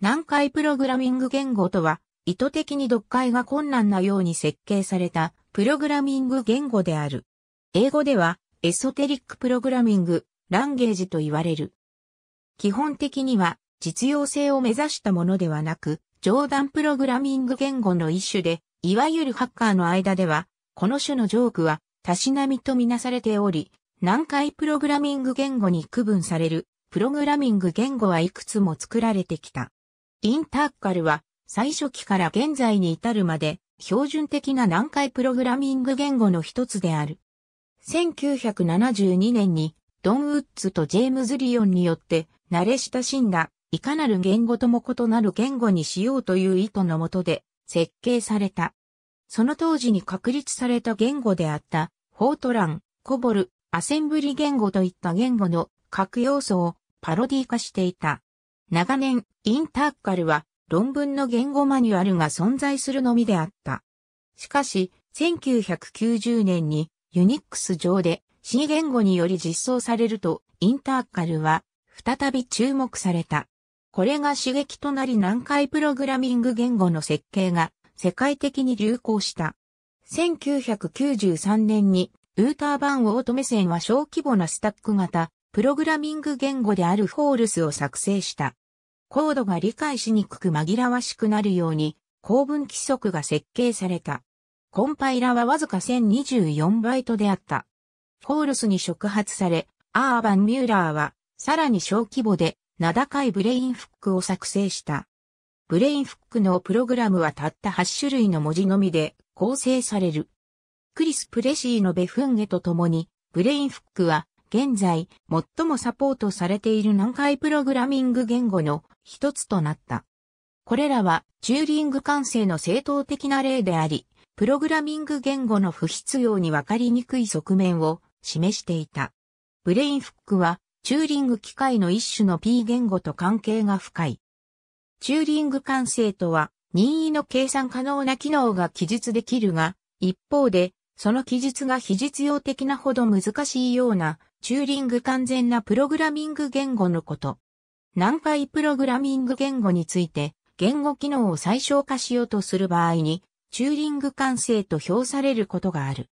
難解プログラミング言語とは、意図的に読解が困難なように設計されたプログラミング言語である。英語では、エソテリックプログラミング、ランゲージと言われる。基本的には、実用性を目指したものではなく、冗談プログラミング言語の一種で、いわゆるハッカーの間では、この種のジョークは、たしなみとみなされており、難解プログラミング言語に区分される、プログラミング言語はいくつも作られてきた。インターカルは最初期から現在に至るまで標準的な難解プログラミング言語の一つである。1972年にドン・ウッズとジェームズ・リオンによって慣れ親しんだいかなる言語とも異なる言語にしようという意図のもとで設計された。その当時に確立された言語であったフォートラン、コボル、アセンブリ言語といった言語の各要素をパロディ化していた。長年、インターカルは論文の言語マニュアルが存在するのみであった。しかし、1990年にユニックス上で C 言語により実装されると、インターカルは再び注目された。これが刺激となり南海プログラミング言語の設計が世界的に流行した。1993年にウーターバンオート目線は小規模なスタック型プログラミング言語であるフォールスを作成した。コードが理解しにくく紛らわしくなるように、構文規則が設計された。コンパイラはわずか1024バイトであった。フォールスに触発され、アーバン・ミューラーは、さらに小規模で、名高いブレインフックを作成した。ブレインフックのプログラムはたった8種類の文字のみで構成される。クリス・プレシーのベフンゲと共に、ブレインフックは現在最もサポートされている難解プログラミング言語の一つとなった。これらはチューリング完成の正当的な例であり、プログラミング言語の不必要にわかりにくい側面を示していた。ブレインフックはチューリング機械の一種の P 言語と関係が深い。チューリング完成とは任意の計算可能な機能が記述できるが、一方で、その記述が非実用的なほど難しいような、チューリング完全なプログラミング言語のこと。難解プログラミング言語について、言語機能を最小化しようとする場合に、チューリング完成と評されることがある。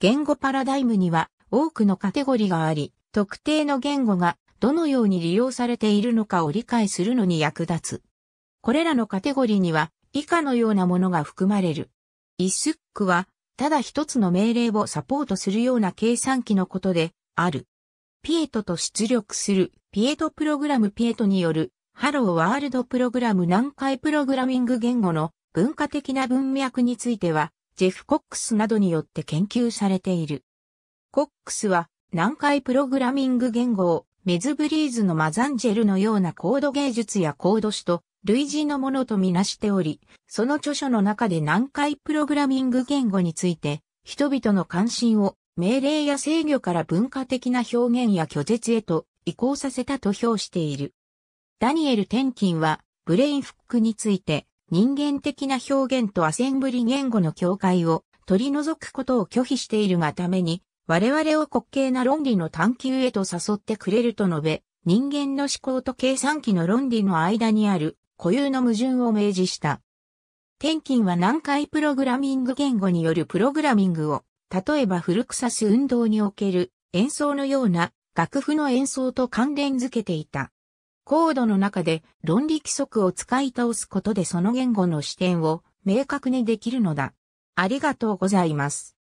言語パラダイムには多くのカテゴリがあり、特定の言語がどのように利用されているのかを理解するのに役立つ。これらのカテゴリーには以下のようなものが含まれる。スックはただ一つの命令をサポートするような計算機のことである。ピエトと出力するピエトプログラムピエトによるハローワールドプログラム南海プログラミング言語の文化的な文脈についてはジェフ・コックスなどによって研究されている。コックスは南海プログラミング言語をメズブリーズのマザンジェルのようなコード芸術やコード詞と類似のものとみなしており、その著書の中で南海プログラミング言語について人々の関心を命令や制御から文化的な表現や拒絶へと移行させたと評している。ダニエル・テンキンは、ブレインフックについて、人間的な表現とアセンブリ言語の境界を取り除くことを拒否しているがために、我々を滑稽な論理の探求へと誘ってくれると述べ、人間の思考と計算機の論理の間にある固有の矛盾を明示した。テンキンは難解プログラミング言語によるプログラミングを例えばフルクサス運動における演奏のような楽譜の演奏と関連づけていた。コードの中で論理規則を使い倒すことでその言語の視点を明確にできるのだ。ありがとうございます。